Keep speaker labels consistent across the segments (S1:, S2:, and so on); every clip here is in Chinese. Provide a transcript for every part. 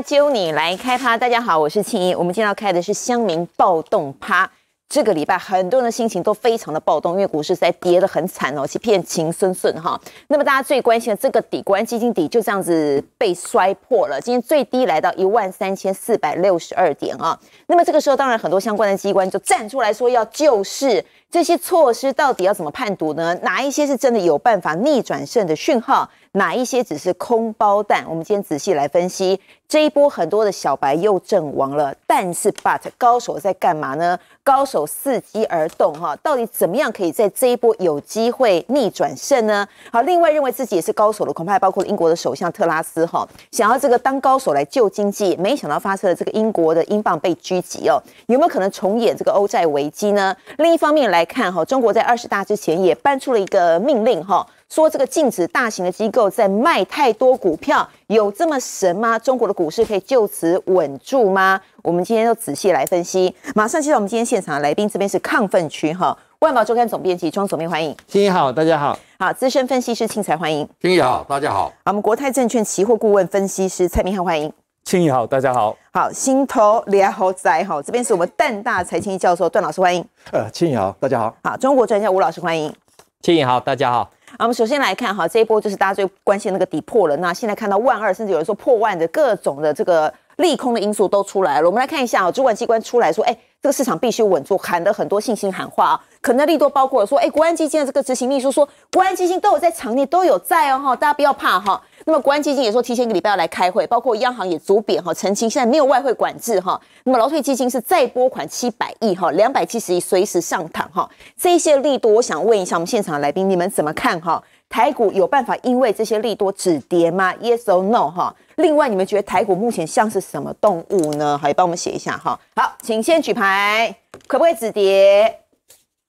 S1: 揪你来开趴，大家好，我是青怡，我们今天要开的是乡民暴动趴。这个礼拜很多人的心情都非常的暴动，因为股市在跌得很惨哦，一骗情孙孙哈。那么大家最关心的这个底，关基金底就这样子被摔破了，今天最低来到一万三千四百六十二点啊。那么这个时候，当然很多相关的机关就站出来说要救市，这些措施到底要怎么判读呢？哪一些是真的有办法逆转胜的讯号？哪一些只是空包蛋？我们今天仔细来分析这一波很多的小白又阵亡了，但是 But 高手在干嘛呢？高手伺机而动哈，到底怎么样可以在这一波有机会逆转胜呢？好，另外认为自己也是高手了，恐怕包括英国的首相特拉斯哈，想要这个当高手来救经济，没想到发射了这个英国的英镑被狙击哦，有没有可能重演这个欧债危机呢？另一方面来看哈，中国在二十大之前也颁出了一个命令哈。说这个禁止大型的机构在卖太多股票，有这么神吗？中国的股市可以就此稳住吗？我们今天都仔细来分析。马上接到我们今天现场的来宾，这边是亢奋区哈。万宝周刊总编辑庄左明欢迎。青怡好，大家好。好，资深分析师庆才欢迎。庆怡好，大家好。我们国泰证券期货顾问分析师蔡明汉欢迎。庆怡好，大家好。好，新投聊豪仔哈，这边是我们淡大财经教授段老师欢迎。呃，庆怡好，大家好。好，中国专家吴老师欢迎。
S2: 庆怡好，大家好。
S1: 我们首先来看哈，这一波就是大家最关心那个底破了。那现在看到万二，甚至有人说破万的，各种的这个利空的因素都出来了。我们来看一下啊，主管机关出来说，哎，这个市场必须稳住，喊的很多信心喊话啊。可能利多包括说，哎，国安基金的这个执行秘书说，国安基金都有在场内都有在哦，哈，大家不要怕哈。那么国安基金也说提前一个礼拜要来开会，包括央行也主贬哈澄清，现在没有外汇管制哈。那么劳退基金是再拨款七百亿哈，两百七十亿随时上堂哈。这些利多，我想问一下我们现场来宾，你们怎么看哈？台股有办法因为这些利多止跌吗？Yes or no 哈？另外，你们觉得台股目前像是什么动物呢？好，也帮我们写一下哈。好，请先举牌，可不可以止跌？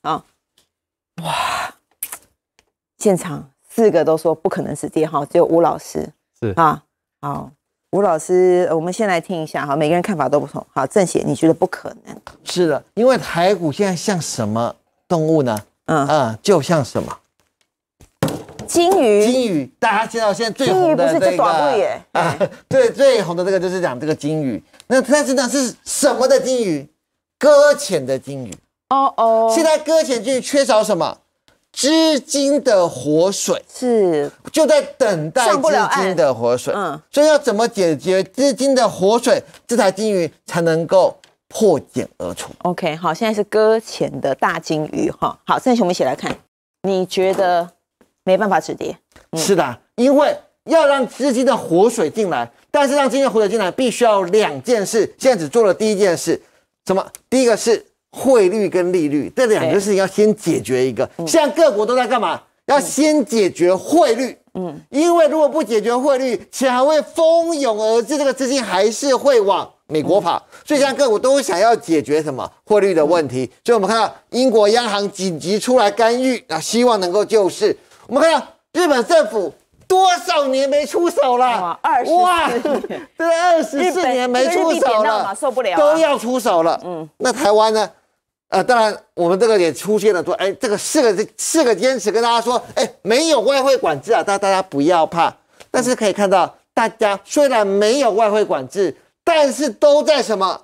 S1: 啊，哇，现场。四个都说不可能是一哈，只有吴老师是啊。好，吴老师，我们先来听一下哈，每个人看法都不同。好，正贤，你觉得不可能？
S3: 是的，因为台股现在像什么动物呢？嗯嗯，就像什么？金鱼。金鱼，大家知道现在最红的这个。啊，对，最红的这个就是讲这个金鱼。那但是呢，是什么的金鱼？搁浅的金鱼。
S1: 哦哦。现在搁
S3: 浅金鱼缺少什么？资金的活水是就在等待资金的活水，嗯，所以要怎么解决资金的活水，这台金
S1: 鱼才能够破茧而出。OK，好，现在是搁浅的大金鱼哈。好，现在我们一起来看，你觉得没办法止跌？是的，
S3: 因为要让资金的活水进来，但是让资金的活水进来必须要两件事。现在只做了第一件事，什么？第一个是。汇率跟利率这两个事情要先解决一个，现在各国都在干嘛？要先解决汇率，嗯，因为如果不解决汇率，钱还会蜂拥而至，这个资金还是会往美国跑，所以现在各国都想要解决什么汇率的问题。所以，我们看到英国央行紧急出来干预，啊，希望能够救市。我们看到日本政府多少年没出手了？二十年，对，二十四年没出手了，
S1: 受不了，都要
S3: 出手了。嗯，那台湾呢？呃，当然，我们这个也出现了说，哎，这个四个这四个坚持跟大家说，哎，没有外汇管制啊，大大家不要怕。但是可以看到，大家虽然没有外汇管制，但是都在什么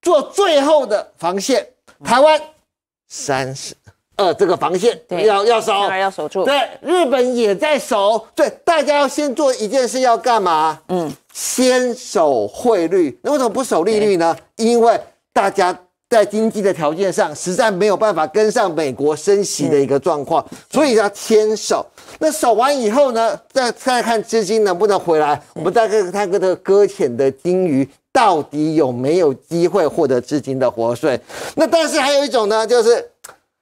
S3: 做最后的防线？台湾三十二这个防线要要守，要守住。对，日本也在守。对，大家要先做一件事，要干嘛？嗯，先守汇率。那为什么不守利率呢？因为大家。在经济的条件上实在没有办法跟上美国升息的一个状况，所以要牵手。那守完以后呢？再再看资金能不能回来，我们再看看这个搁浅的鲸鱼到底有没有机会获得资金的活水。那但是还有一种呢，就是，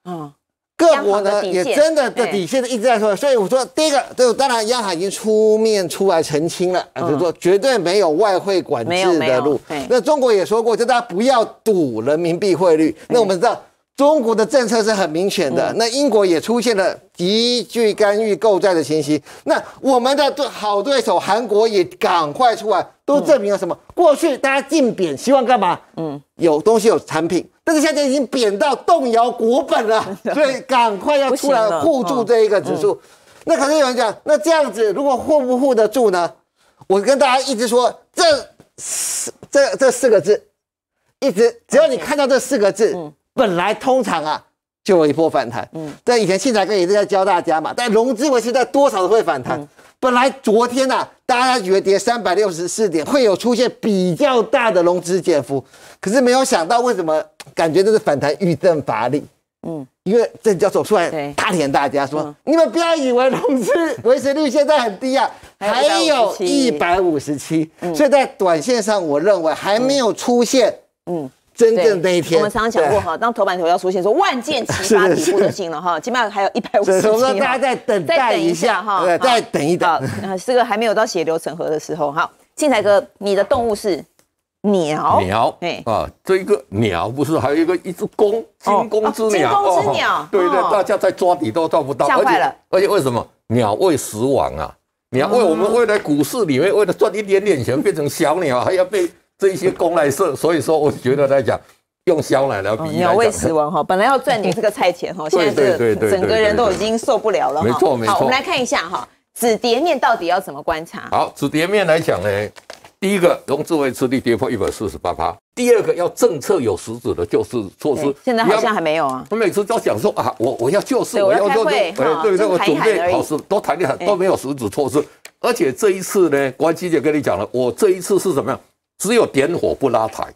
S3: 嗯。
S1: 各国呢也真的的底线
S3: 一直在说，所以我说第一个，对，当然央行已经出面出来澄清了，就是说绝对没有外汇管制的路。那中国也说过，叫大家不要赌人民币汇率。那我们知道。中国的政策是很明显的，那英国也出现了急剧干预购债的情形。那我们的对好对手韩国也赶快出来，都证明了什么？过去大家竞贬，希望干嘛？嗯，有东西有产品，但是现在已经贬到动摇国本了，所以赶快要出来护住这一个指数。那可是有人讲，那这样子如果护不护得住呢？我跟大家一直说，这四这这四个字，一直只要你看到这四个字。本来通常啊，就有一波反弹。嗯，对，以前信财哥也是在教大家嘛。但融资维持在多少都会反弹。本来昨天呐，大家觉得跌三百六十四点，会有出现比较大的融资减幅，可是没有想到，为什么感觉这是反弹遇震乏力？嗯，因为郑教授出来打脸大家说，你们不要以为融资维持率现在很低
S1: 啊，还有一百
S3: 五十七，所以在短线上，我认为还没有出现。嗯。真正那一天，我们常常讲过哈，
S1: 当头版头条出现说万箭齐发，底部就行了哈，起码还有一百五十。我们说大家再等待一下哈，对，再等一等，啊，这个还没有到血流成河的时候哈。进才哥，你的动物是鸟？
S4: 鸟，哎，啊，这一个鸟不是还有一个一只公，金公之鸟，雄公之鸟。对对，大家在抓底都抓不到，吓坏了。而且为什么鸟为食亡啊？鸟为我们为了股市里面为了赚一点点钱变成小鸟，还要被？这些公来社，所以说我觉得来讲，用肖奶来比鸟为食亡
S1: 哈，本来要赚点这个菜钱哈，现在是整个人都已经受不了了。没错没错，好，我们来看一下哈，子碟面到底要怎么观察？
S4: 好，子碟面来讲呢，第一个融资维持力跌破一百四十八趴，第二个要政策有实质的救市措施，现在好像还没有啊。我每次都讲说啊，我我要救市，我要做，对对对，我准备好事都谈得很都没有实质措施，而且这一次呢，关机姐跟你讲了，我这一次是怎么样？只有点火不拉台，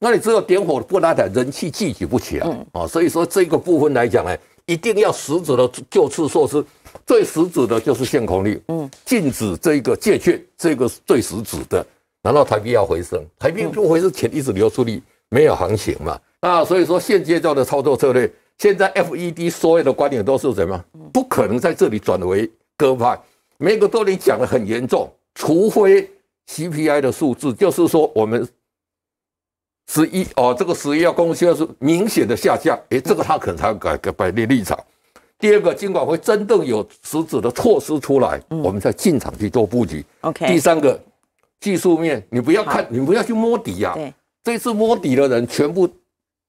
S4: 那你只有点火不拉台，人气聚集不起来啊。所以说这个部分来讲呢，一定要实质的救市措施，最实质的就是限空率，嗯，禁止这个借券，这个是最实质的。难道台币要回升？台币不回升，钱一直流出，去，没有行情嘛。那所以说现阶段的操作策略，现在 FED 所有的观点都是什么？不可能在这里转为鸽派。美国都你讲的很严重，除非。CPI 的数字，就是说我们十一哦，这个十一要供需要是明显的下降，诶，这个他可能才改改变立场。第二个，尽管会真正有实质的措施出来，我们再进场去做布局。OK。第三个，技术面你不要看，你不要去摸底呀。对。这次摸底的人全部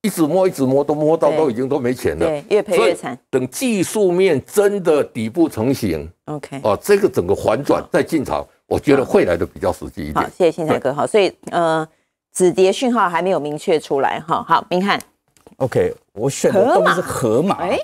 S4: 一直摸，一直摸，都摸到都已经都没钱了。对，越赔越惨。等技术面真的底部成型。OK。哦，这个整个反转再进场。我觉得会来的比较实际一点。好，谢
S1: 谢新财哥。哈。所以呃，止跌讯号还没有明确出来哈。好，明翰
S4: ，OK，我选的都物是河马。
S1: 哎，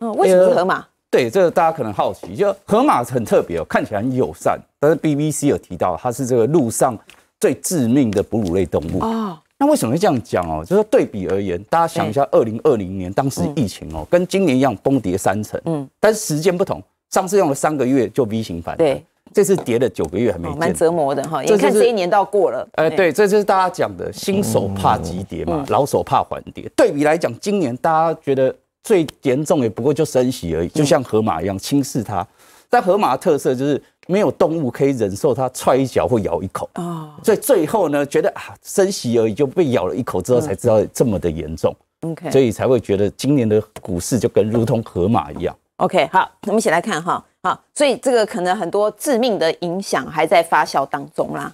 S1: 嗯，为什么是河马？
S5: 对，这个大家可能好奇，就河马很特别哦，看起来很友善，但是 BBC 有提到它是这个路上最致命的哺乳类动物哦。那为什么会这样讲哦？就是对比而言，大家想一下，二零二零年当时疫情哦，跟今年一样崩跌三成。嗯，但是时间不同，上次用了三个月就 V 型反转。对。这次跌了九个月还没见，蛮折磨的哈。这看这一
S1: 年到过了。哎，对，
S5: 这就是大家讲的，新手怕急跌嘛，老手怕缓跌。对比来讲，今年大家觉得最严重也不过就升息而已，就像河马一样轻视它。但河马的特色就是没有动物可以忍受它踹一脚或咬一口啊。所以最后呢，觉得啊升息而已就被咬了一口之后才知道这么的严重。OK，所以才会觉得今年的股市就跟如同河马一样。
S1: OK，好，我们一起来看哈。好，所以这个可能很多致命的影响还在发酵当中啦。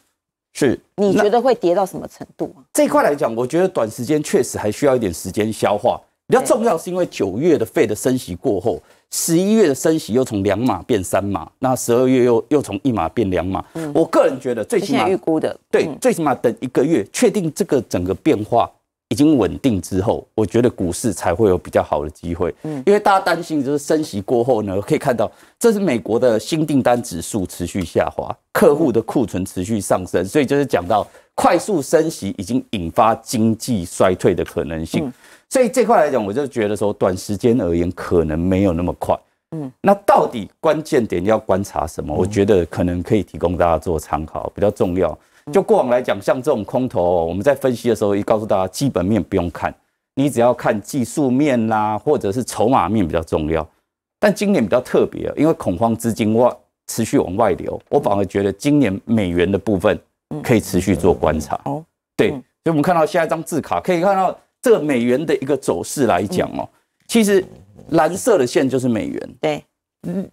S1: 是，你觉得会跌到什么程度啊？这
S5: 块来讲，我觉得短时间确实还需要一点时间消化。比较重要是因为九月的费的升息过后，十一月的升息又从两码变三码，那十二月又又从一码变两码。我个人觉得，最起码预估的，对，最起码等一个月，确定这个整个变化。已经稳定之后，我觉得股市才会有比较好的机会。嗯，因为大家担心就是升息过后呢，可以看到这是美国的新订单指数持续下滑，客户的库存持续上升，所以就是讲到快速升息已经引发经济衰退的可能性。所以这块来讲，我就觉得说，短时间而言可能没有那么快。嗯，那到底关键点要观察什么？我觉得可能可以提供大家做参考，比较重要。就过往来讲，像这种空头，我们在分析的时候也告诉大家，基本面不用看，你只要看技术面啦，或者是筹码面比较重要。但今年比较特别，因为恐慌资金往持续往外流，我反而觉得今年美元的部分可以持续做观察。哦，对，所以我们看到下一张字卡，可以看到这个美元的一个走势来讲哦，其实蓝色的线就是美元，对，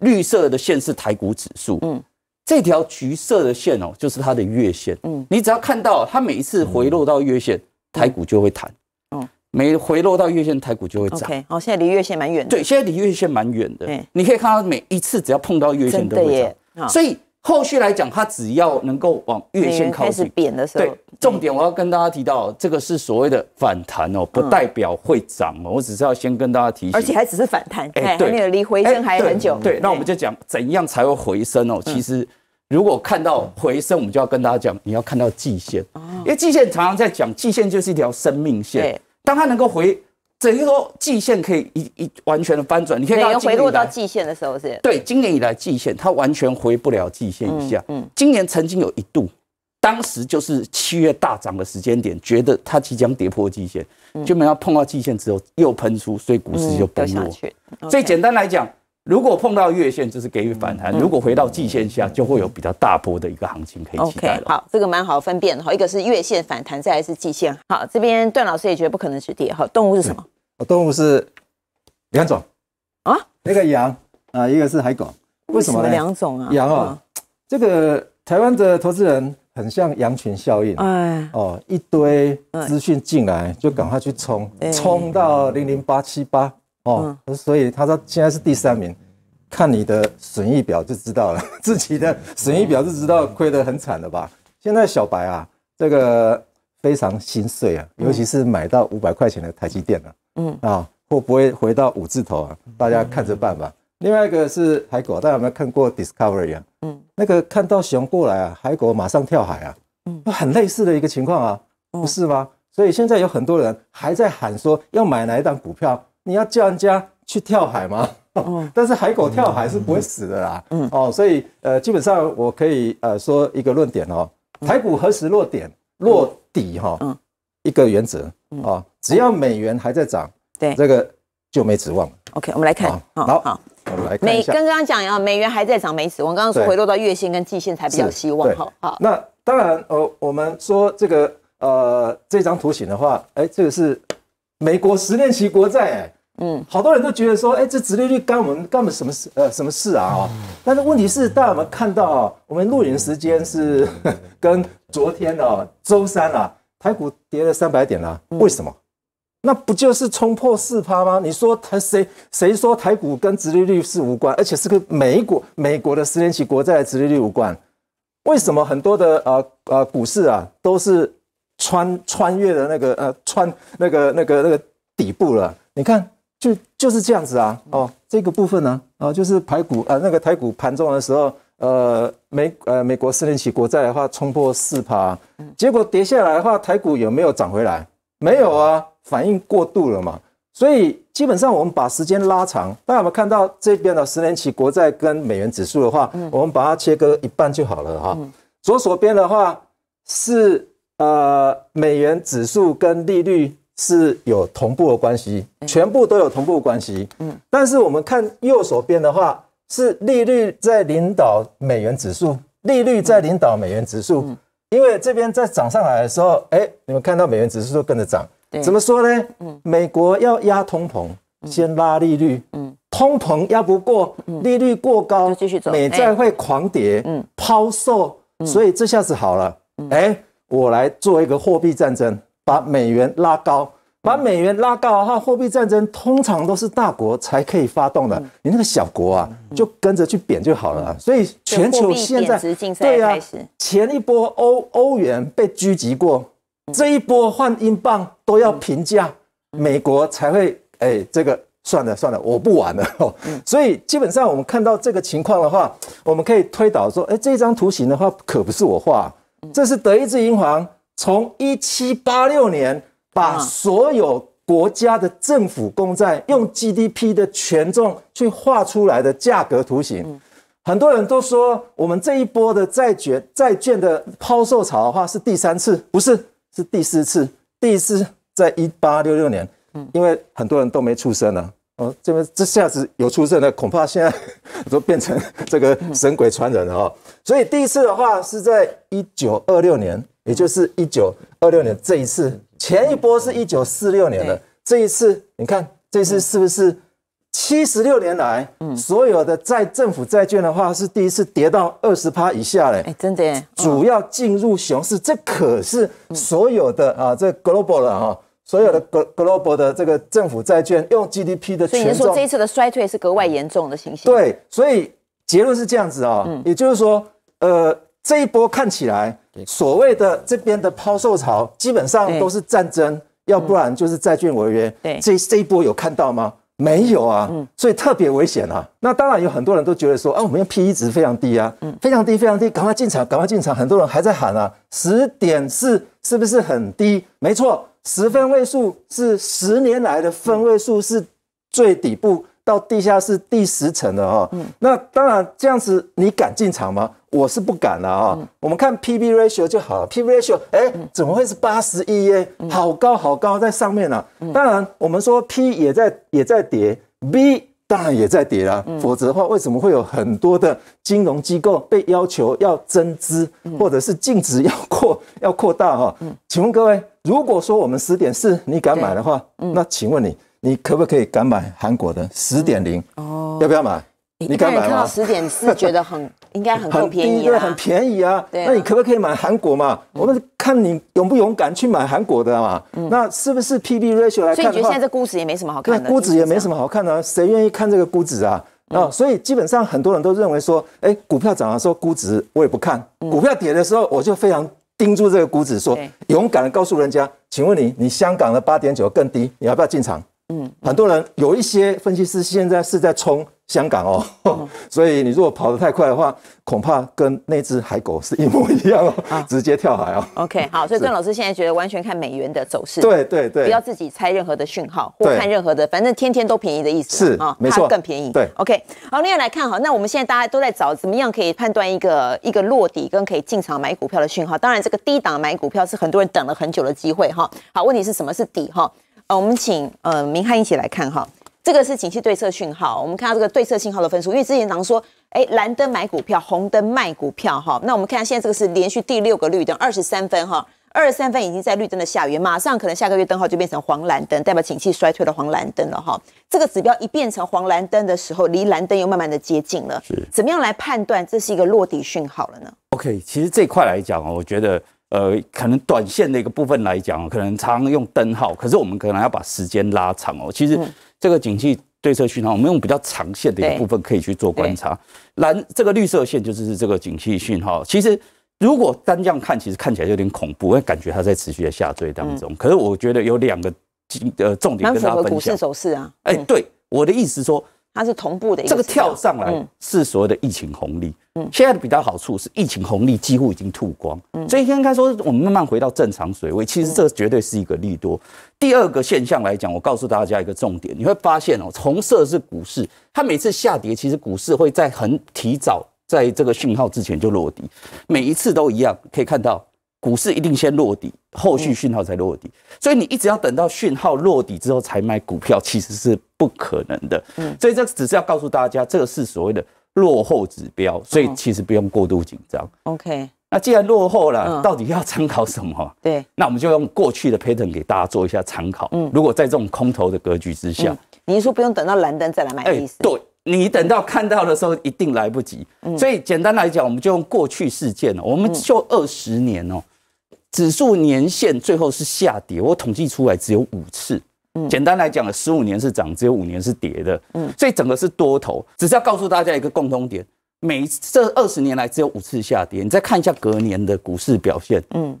S5: 绿色的线是台股指数，嗯。这条橘色的线哦，就是它的月线。嗯，你只要看到它每一次回落到月线，台股就会弹。嗯，每回落到月线，台股就会上。
S1: 哦，现在离月线蛮远的。对，
S5: 现在离月线蛮远的。对，你可以看到每一次只要碰到月线都会涨。所以。后续来讲，它只要能够往月线靠近，开始扁的时候，对，重点我要跟大家提到，这个是所谓的反弹哦，不代表会涨哦，我只是要先跟大家提醒，而且还
S1: 只是反弹，哎，对，有离回升还很久。
S5: 对，那我们就讲怎样才会回升哦。其实，如果看到回升，我们就要跟大家讲，你要看到季线哦，因为季线常常在讲，季线就是一条生命线，当它能够回。整是说，季线可以一一完全的翻转，你可以到
S1: 季线的时候是。对，
S5: 今年以来季线它完全回不了季线以下。嗯。今年曾经有一度，当时就是七月大涨的时间点，觉得它即将跌破季线，没有碰到季线之后又喷出，所以股市就崩落。所以简单来讲。如果碰到月线，就是给予反弹；如果回到季线下，就会有比较大波的一个行情可以期待 O K，
S1: 好，这个蛮好分辨的，好，一个是月线反弹，再是季线。好，这边段老师也觉得不可能是跌。好，动物是什么？
S2: 动物是两种啊，那个羊啊，一个是海狗，为什么两种啊？羊啊，这个台湾的投资人很像羊群效应，哎哦，一堆资讯进来就赶快去冲，冲到零零八七八。哦，所以他说现在是第三名，看你的损益表就知道了，自己的损益表就知道亏得很惨了吧？现在小白啊，这个非常心碎啊，尤其是买到五百块钱的台积电了，嗯啊，会不会回到五字头啊？大家看着办吧。另外一个是海狗，大家有没有看过 Discovery？嗯，那个看到熊过来啊，海狗马上跳海啊，嗯，很类似的一个情况啊，不是吗？所以现在有很多人还在喊说要买哪一档股票。你要叫人家去跳海吗？但是海狗跳海是不会死的啦。哦，所以呃，基本上我可以呃说一个论点哦，台股何时落点落底哈？一个原则啊，只要美元还在涨，对这个就没指望了。OK，我们来看。好，好。我们来看一下。刚刚
S1: 讲呀，美元还在涨，没指望。刚刚说回落到月线跟季线才比较希望。哈。好。
S2: 那当然，呃，我们说这个呃这张图形的话，哎，这个是美国十年期国债。嗯，好多人都觉得说，哎，这直利率干我们干了什么事，呃，什么事啊？哦。但是问题是，大家有没有看到？我们录影时间是跟昨天哦，周三啊，台股跌了三百点啦。为什么？那不就是冲破四趴吗？你说他谁谁说台股跟直利率是无关，而且是跟美国美国的十年期国债直利率无关？为什么很多的呃呃股市啊都是穿穿越的那个呃穿那个那个那个底部了？你看。就是这样子啊，哦，这个部分呢，啊，就是台股，呃，那个台股盘中的时候，呃，美，呃，美国四年期国债的话冲破四趴，结果跌下来的话，台股有没有涨回来？没有啊，反应过度了嘛。所以基本上我们把时间拉长，大家有看到这边的十年期国债跟美元指数的话，我们把它切割一半就好了哈。左手边的话是呃美元指数跟利率。是有同步的关系，全部都有同步关系。嗯，但是我们看右手边的话，是利率在领导美元指数，利率在领导美元指数。因为这边在涨上来的时候，哎，你们看到美元指数都跟着涨。怎么说呢？嗯，美国要压通膨，先拉利率。嗯，通膨压不过，利率过高，继续走，美债会狂跌。抛售，所以这下子好了，哎，我来做一个货币战争。把美元拉高，把美元拉高，话，货币战争通常都是大国才可以发动的。你那个小国啊，就跟着去贬就好了。所以全球现在对啊，前一波欧欧元被狙击过，这一波换英镑都要平价，美国才会哎，这个算了算了，我不玩了。所以基本上我们看到这个情况的话，我们可以推导说，哎，这一张图形的话可不是我画，这是德意志银行。从一七八六年把所有国家的政府公债用 GDP 的权重去画出来的价格图形，很多人都说我们这一波的债券债券的抛售潮的话是第三次，不是，是第四次。第一次在一八六六年，因为很多人都没出生呢。哦，这边这下子有出色呢，恐怕现在 都变成这个神鬼传人了哈。所以第一次的话是在一九二六年，也就是一九二六年这一次，前一波是一九四六年的这一次。你看这次是不是七十六年来，所有的债政府债券的话是第一次跌到二十趴以下嘞？哎，真的，主要进入熊市，这可是所有的啊，这 global 了哈。所有的 global 的这个政府债券用 GDP 的权重，所以您说这
S1: 一次的衰退是格外严重的情形。
S2: 对，所以结论是这样子啊，嗯，也就是说，呃，这一波看起来，所谓的这边的抛售潮基本上都是战争，要不然就是债券违约。对，这这一波有看到吗？没有啊，嗯，所以特别危险啊。那当然有很多人都觉得说，啊，我们 P E 值非常低啊，嗯，非常低，非常低，赶快进场，赶快进场。很多人还在喊啊，十点四是不是很低？没错。十分位数是十年来的分位数，是最底部到地下室第十层的哈。那当然这样子，你敢进场吗？我是不敢了啊。我们看 P/B ratio 就好了，P/B ratio 哎，怎么会是八十一耶？好高好高，在上面了。当然，我们说 P 也在也在跌，B。当然也在跌了，否则的话，为什么会有很多的金融机构被要求要增资，或者是净值要扩 要扩大哈？请问各位，如果说我们十点四你敢买的话，那请问你，你可不可以敢买韩国的十点零？
S1: 哦，要不要
S2: 买？你当然看到十点
S1: 四，觉得很 应该很便宜，对，很
S2: 便宜啊。那你可不可以买韩国嘛？我们看你勇不勇敢去买韩国的嘛？那是不是 P B ratio 来看所以你觉得现在这
S1: 估值也没什么好看的，估值也
S2: 没什么好看的，谁愿意看这个估值啊？啊，所以基本上很多人都认为说，哎，股票涨了，说估值我也不看；股票跌的时候，我就非常盯住这个估值，说勇敢的告诉人家，请问你，你香港的八点九更低，你要不要进场？嗯，很多人有一些分析师现在是在冲香港哦，所以你如果跑得太快的话，恐怕跟那只海狗是一模一样哦，直接跳海哦。
S1: OK，好，所以郑老师现在觉得完全看美元的走势，对
S2: 对对，不要自
S1: 己猜任何的讯号或看任何的，反正天天都便宜的意思是啊，没错，更便宜。对，OK，好，另外来看哈，那我们现在大家都在找怎么样可以判断一个一个落底跟可以进场买股票的讯号，当然这个低档买股票是很多人等了很久的机会哈。好，问题是什么是底哈？呃，我们请呃明翰一起来看哈，这个是景气对策讯号。我们看到这个对策信号的分数，因为之前常说，哎，蓝灯买股票，红灯卖股票，哈，那我们看现在这个是连续第六个绿灯，二十三分哈，二十三分已经在绿灯的下缘，马上可能下个月灯号就变成黄蓝灯，代表景气衰退的黄蓝灯了哈。这个指标一变成黄蓝灯的时候，离蓝灯又慢慢的接近了，是怎么样来判断这是一个落底讯号了呢
S5: ？OK，其实这块来讲，我觉得。呃，可能短线的一个部分来讲，可能常用灯号。可是我们可能要把时间拉长哦。其实这个景气对策讯号，我们用比较长线的一个部分可以去做观察。蓝这个绿色线就是这个景气讯号。其实如果单这样看，其实看起来有点恐怖，会感觉它在持续的下坠当中。可是我觉得有两个呃重点，跟符合股市走势啊。哎，对，我的意思说，
S1: 它是同步的，这个跳上来
S5: 是所谓的疫情红利。现在的比较好处是疫情红利几乎已经吐光，所以应该说我们慢慢回到正常水位。其实这绝对是一个利多。第二个现象来讲，我告诉大家一个重点，你会发现哦，红色是股市，它每次下跌，其实股市会在很提早在这个讯号之前就落地，每一次都一样。可以看到股市一定先落地，后续讯号才落地，所以你一直要等到讯号落地之后才买股票，其实是不可能的。嗯，所以这只是要告诉大家，这个是所谓的。落后指标，所以其实不用过度紧张。OK，那既然落后了，到底要参考什么？对，那我们就用过去的 pattern 给大家做一下参考。嗯，如果在这种空头的格局之下，
S1: 你说不用等到蓝灯再来买？哎，
S5: 对你等到看到的时候一定来不及。所以简单来讲，我们就用过去事件哦，我们就二十年哦，指数年限最后是下跌，我统计出来只有五次。简单来讲，十五年是涨，只有五年是跌的，嗯，所以整个是多头。只是要告诉大家一个共通点，每这二十年来只有五次下跌。你再看一下隔年的股市表现，嗯，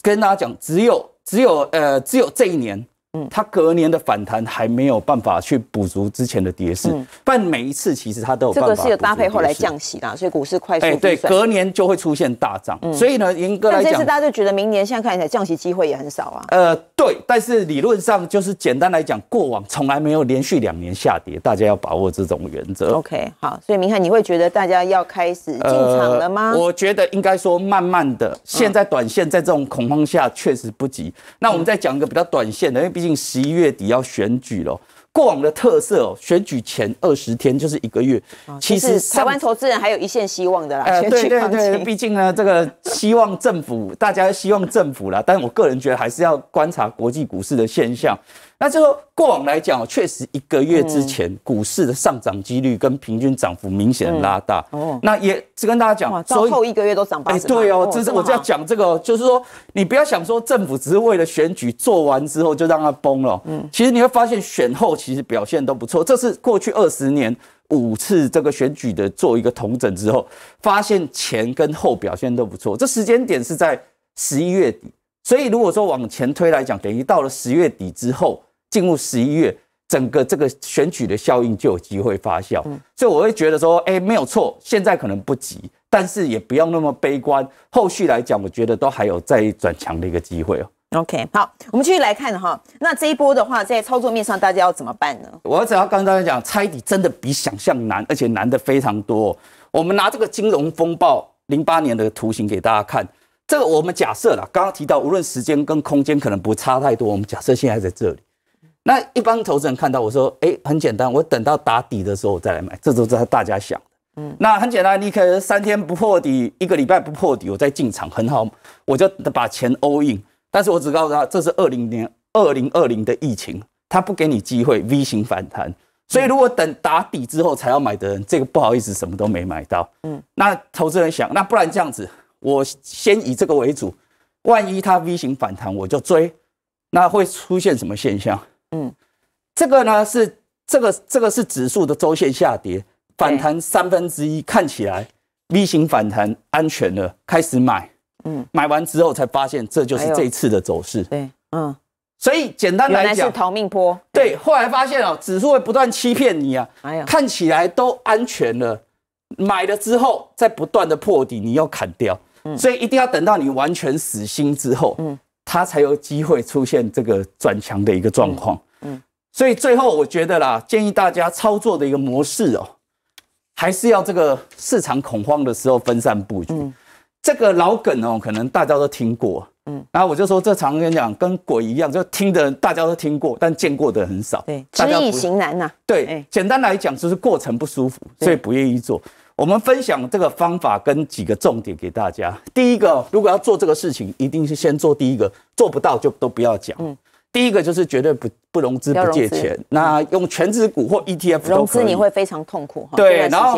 S5: 跟大家讲，只有只有呃只有这一年。嗯，它隔年的反弹还没有办法去补足之前的跌势，但每一次其实它都有这个是有搭配后来降
S1: 息的，所以股市快速哎，对，隔
S5: 年就会出现大涨。所以呢，严格来讲，但这次大
S1: 家就觉得明年现在看起来降息机会也很少啊。
S5: 呃，对，但是理论上就是简单来讲，过往从来没有连续两年下跌，大家要把握这种原则。OK，
S1: 好，所以明翰，你会觉得大家要开始进场了吗？我
S5: 觉得应该说慢慢的，现在短线在这种恐慌下确实不急。那我们再讲一个比较短线的，因为。毕竟十一月底要选举了，过往的特色，选举前二十天就是一个月。其实台湾
S1: 投资人还有一线希望的啦。对对对，毕
S5: 竟呢，这个希望政府，大家希望政府啦。但我个人觉得还是要观察国际股市的现象。那这个过往来讲，确实一个月之前股市的上涨几率跟平均涨幅明显拉大。哦，那也是跟大家讲，所以后
S1: 一个月都涨八十。对哦，这是我要
S5: 讲这个，就是说你不要想说政府只是为了选举做完之后就让它崩了。嗯，其实你会发现选后其实表现都不错。这是过去二十年五次这个选举的做一个统整之后，发现前跟后表现都不错。这时间点是在十一月底，所以如果说往前推来讲，等于到了十月底之后。进入十一月，整个这个选举的效应就有机会发酵，嗯、所以我会觉得说，哎，没有错，现在可能不急，但是也不要那么悲观。后续来讲，我觉得都还有再转强的一个机会哦。
S1: OK，好，我们继续来看哈，那这一波的话，在操作面上大家要怎么办呢？
S5: 我只要跟大家讲，拆底真的比想象难，而且难的非常多。我们拿这个金融风暴零八年的图形给大家看，这个我们假设了，刚刚提到，无论时间跟空间可能不差太多，我们假设现在在这里。那一帮投资人看到我说：“哎，很简单，我等到打底的时候再来买，这都是大家想的。”嗯，那很简单，你可以三天不破底，一个礼拜不破底，我再进场，很好，我就把钱 all in。但是我只告诉他，这是二零年二零二零的疫情，他不给你机会 V 型反弹。所以如果等打底之后才要买的人，这个不好意思，什么都没买到。嗯，那投资人想，那不然这样子，我先以这个为主，万一它 V 型反弹，我就追，那会出现什么现象？嗯，这个呢是这个这个是指数的周线下跌，反弹三分之一，看起来 V 型反弹安全了，开始买。嗯，买完之后才发现这就是这一次的走势。对，嗯，所以简单来讲是
S1: 逃命波。
S5: 对，后来发现哦，指数会不断欺骗你啊，看起来都安全了，买了之后再不断的破底，你要砍掉。嗯，所以一定要等到你完全死心之后。嗯。它才有机会出现这个转强的一个状况，嗯，所以最后我觉得啦，建议大家操作的一个模式哦，还是要这个市场恐慌的时候分散布局。这个老梗哦，可能大家都听过，嗯，然后我就说这常跟讲跟鬼一样，就听的大家都听过，但见过的很少。对，知易行
S1: 难呐。对，
S5: 简单来讲就是过程不舒服，所以不愿意做。我们分享这个方法跟几个重点给大家。第一个，如果要做这个事情，一定是先做第一个，做不到就都不要讲。嗯，第一个就是绝对不不融资不借钱，那用全资股或 ETF 融资你会
S1: 非常痛苦。对，然后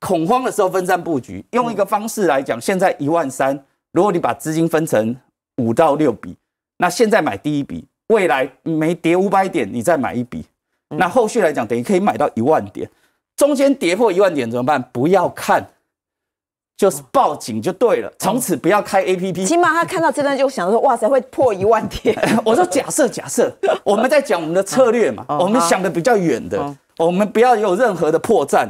S5: 恐慌的时候分散布局，用一个方式来讲，现在一万三，如果你把资金分成五到六笔，那现在买第一笔，未来没跌五百点，你再买一笔，那后续来讲等于可以买到一万点。中间跌破一万点怎么办？不要看，就是报警就对了。从此不要开 A P P。
S1: 起码他看到这段就想说：“哇塞，会破一万点。”我说：“假设假设，
S5: 我们在讲我们的策略嘛，我们想的比较远的，我们不要有任何的破绽。”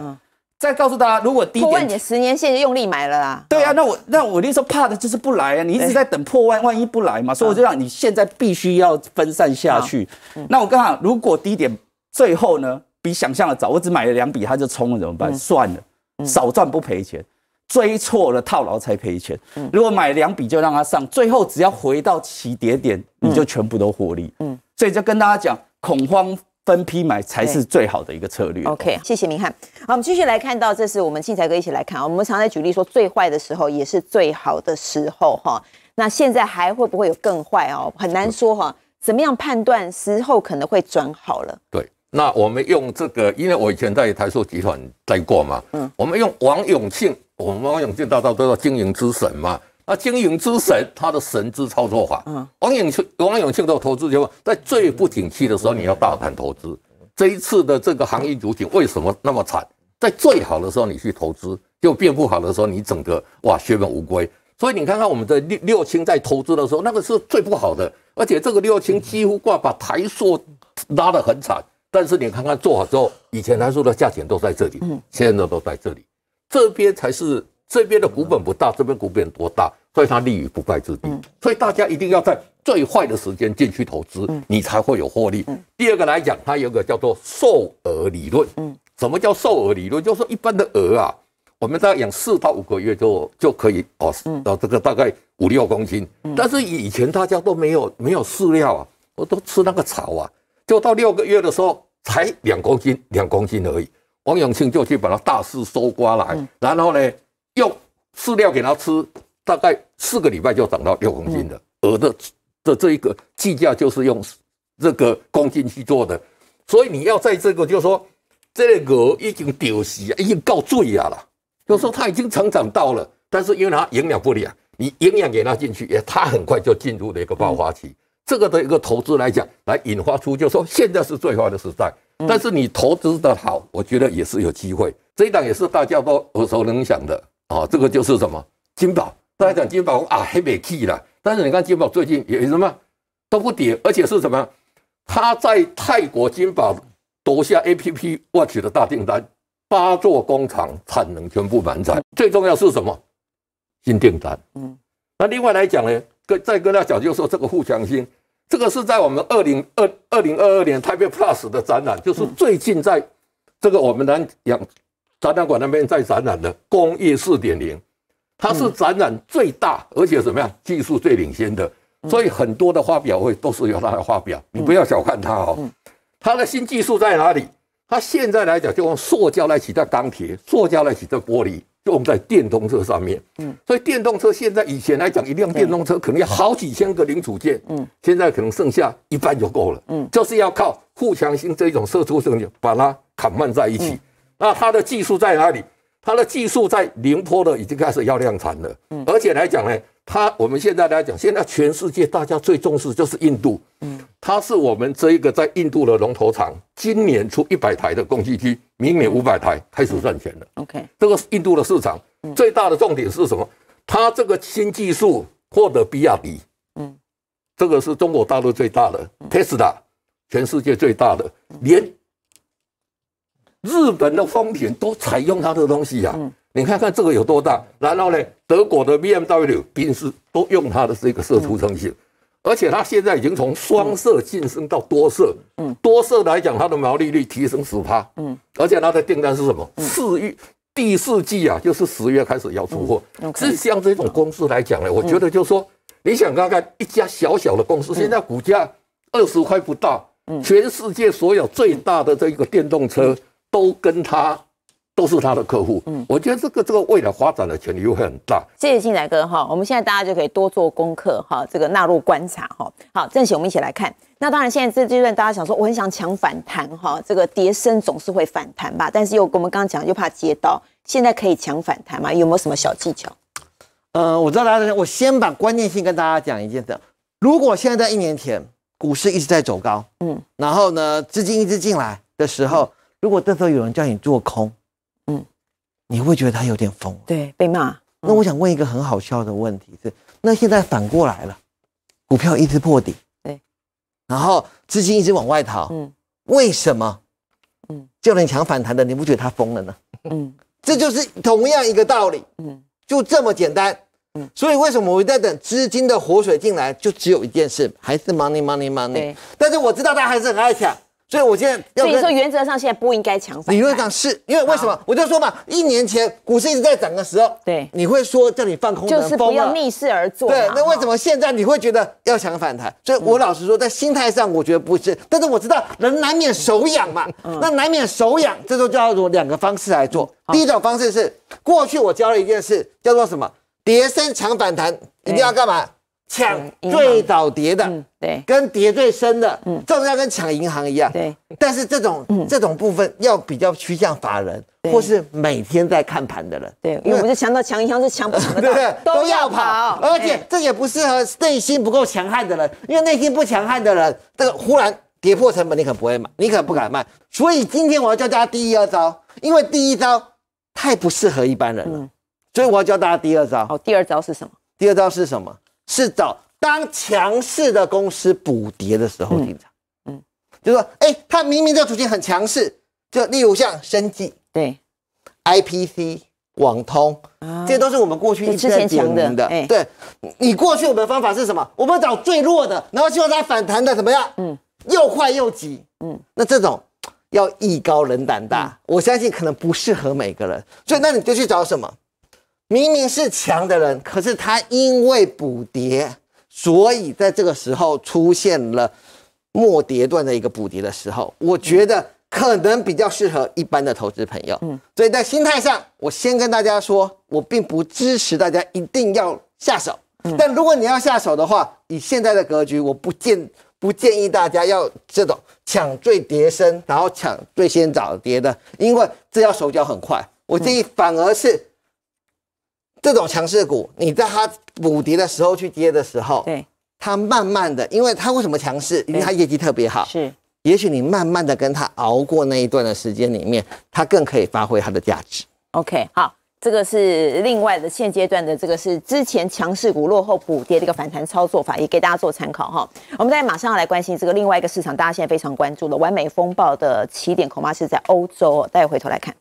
S1: 再告诉大家，如果低点，十年线就用力买了啦。对啊，那我那
S5: 我那时候怕的就是不来啊，你一直在等破万，万一不来嘛，所以我就让你现在必须要分散下去。那我刚好如果低点最后呢？比想象的早，我只买了两笔，他就冲了，怎么办？算了，少赚不赔钱，追错了套牢才赔钱。如果买两笔就让他上，最后只要回到起跌点，你就全部都获利。嗯，所以就跟大家讲，恐慌分批买才是最好的一个策略。OK，
S1: 谢谢明翰。好，我们继续来看到，这是我们信才哥一起来看啊。我们常在举例说，最坏的时候也是最好的时候哈。那现在还会不会有更坏哦？很难说哈。怎么样判断时候可能会转好了？
S4: 对。那我们用这个，因为我以前在台塑集团待过嘛，嗯，我们用王永庆，我们王永庆大家都叫经营之神嘛。那经营之神他的神之操作法，嗯，王永庆王永庆的投资就在最不景气的时候你要大胆投资。这一次的这个行业主体为什么那么惨？在最好的时候你去投资，就变不好的时候你整个哇血本无归。所以你看看我们的六六清在投资的时候，那个是最不好的，而且这个六清几乎挂把台塑拉得很惨。但是你看看，做好之后，以前他说的价钱都在这里，嗯，现在都在这里，这边才是这边的股本不大，这边股本多大，所以它立于不败之地。所以大家一定要在最坏的时间进去投资，你才会有获利。第二个来讲，它有个叫做售鹅理论，嗯，什么叫售鹅理论？就是一般的鹅啊，我们在养四到五个月就就可以哦，到这个大概五六公斤，但是以前大家都没有没有饲料啊，我都吃那个草啊。就到六个月的时候才两公斤，两公斤而已。王永庆就去把它大肆收刮来，然后呢用饲料给它吃，大概四个礼拜就长到六公斤的。鹅的的这一个计价就是用这个公斤去做的，所以你要在这个就说，这鹅已经丢失，已经告罪啊了。就说它已经成长到了，但是因为它营养不良，你营养给它进去，它很快就进入了一个爆发期。这个的一个投资来讲，来引发出就说现在是最坏的时代，但是你投资的好，我觉得也是有机会。这一档也是大家都耳熟能详的啊，这个就是什么金宝，大家讲金宝啊，黑美 key 了。但是你看金宝最近也什么都不跌，而且是什么？他在泰国金宝夺下 A P P c 取的大订单，八座工厂产能全部满载。最重要是什么？新订单。嗯，那另外来讲呢，跟再跟他讲就是说这个互强性。这个是在我们二零二二零二二年台北 plus 的展览，就是最近在这个我们南洋展览馆那边在展览的工业四点零，它是展览最大，而且怎么样，技术最领先的，所以很多的发表会都是由它来发表，你不要小看它哦。它的新技术在哪里？它现在来讲就用塑胶来取代钢铁，塑胶来取代玻璃。用在电动车上面，嗯，所以电动车现在以前来讲，一辆电动车可能要好几千个零组件，嗯，现在可能剩下一半就够了，嗯，就是要靠互强性这种出殊性把它砍慢在一起，那它的技术在哪里？它的技术在宁波的已经开始要量产了，嗯，而且来讲呢，它我们现在来讲，现在全世界大家最重视就是印度，嗯，它是我们这一个在印度的龙头厂，今年出一百台的控制器，明年五百台开始赚钱了。OK，这个印度的市场最大的重点是什么？它这个新技术获得比亚迪，嗯，这个是中国大陆最大的 Tesla，全世界最大的连。日本的丰田都采用它的东西呀，你看看这个有多大。然后呢，德国的 B M W、宾士都用它的这个色图成型，而且它现在已经从双色晋升到多色。嗯，多色来讲，它的毛利率提升十趴。嗯，而且它的订单是什么？四月第四季啊，就是十月开始要出货。是像这种公司来讲呢，我觉得就是说，你想看看一家小小的公司，现在股价二十块不到，全世界所有最大的这一个电动车。都跟他都是他的客户，嗯，我觉得这个这个未来发展的潜力又会很大。
S1: 谢谢进来哥哈，我们现在大家就可以多做功课哈，这个纳入观察哈。好，正且我们一起来看。那当然，现在这阶段大家想说，我很想抢反弹哈，这个跌升总是会反弹吧？但是又我们刚刚讲，又怕接到，现在可以抢反弹吗？有没有什么小技巧？呃，我
S3: 知道大家，我先把关键性跟大家讲一件事：如果现在在一年前股市一直在走高，嗯，然后呢资金一直进来的时候。如果这时候有人叫你做空，嗯，你会觉得他有点疯。对，被骂。那我想问一个很好笑的问题是：那现在反过来了，股票一直破底，对，然后资金一直往外逃，嗯，为什么？嗯，叫你抢反弹的，你不觉得他疯了呢？嗯，这就是同样一个道理，嗯，就这么简单。所以为什么我在等资金的活水进来？就只有一件事，还是 money money money。但是我知道他还是很爱抢。所以我现在，所以说
S1: 原则上现在不应该强反
S3: 弹。理论上是，因为为什么？我就说嘛，一年前股市一直在涨的时候，对，你会说叫你放空，就是不要逆
S1: 势而做。对，那为
S3: 什么现在你会觉得要强反弹？所以我老实说，在心态上我觉得不是，但是我知道人难免手痒嘛，那难免手痒，这就叫做两个方式来做。第一种方式是，过去我教了一件事，叫做什么？叠升强反弹，一定要干嘛？抢最早跌的，对，跟跌最深的，嗯，这要跟抢银行一样，对。但是这种，嗯，这种部分要比较趋向法人或是每天在看盘的人，对。因为我
S1: 们强到抢银行是抢不走的，对 不对？都要
S3: 跑，而且这也不适合内心不够强悍的人，因为内心不强悍的人，这个忽然跌破成本，你可不会买，你可不敢卖。所以今天我要教大家第一二招，因为第一招太不适合一般人了，所以我要教大家第二招。好，第二招是什么？第二招是什么？是找当强势的公司补跌的时候进场，嗯，就说，哎，它明明这个处境很强势，就例如像生技，对，IPC、网通这些都是我们过去一直在讲的，哎，对，你过去我们的方法是什么？我们找最弱的，然后希望它反弹的怎么样？嗯，又快又急，嗯，那这种要艺高人胆大，我相信可能不适合每个人，所以那你就去找什么？明明是强的人，可是他因为补跌，所以在这个时候出现了末跌段的一个补跌的时候，我觉得可能比较适合一般的投资朋友。嗯，所以在心态上，我先跟大家说，我并不支持大家一定要下手。但如果你要下手的话，以现在的格局，我不建不建议大家要这种抢最跌深，然后抢最先早跌的，因为这要手脚很快。我建议反而是。这种强势股，你在它补跌的时候去跌的时候，对它慢慢的，因为它为什么强势？因为它业绩特别好。是，也许你慢慢的跟它熬过那一段的时间里面，它更可以发挥它的价值。
S1: OK，好，这个是另外的现阶段的这个是之前强势股落后补跌的一个反弹操作法，也给大家做参考哈。我们再马上要来关心这个另外一个市场，大家现在非常关注的完美风暴的起点恐怕是在欧洲哦，大家回头来看。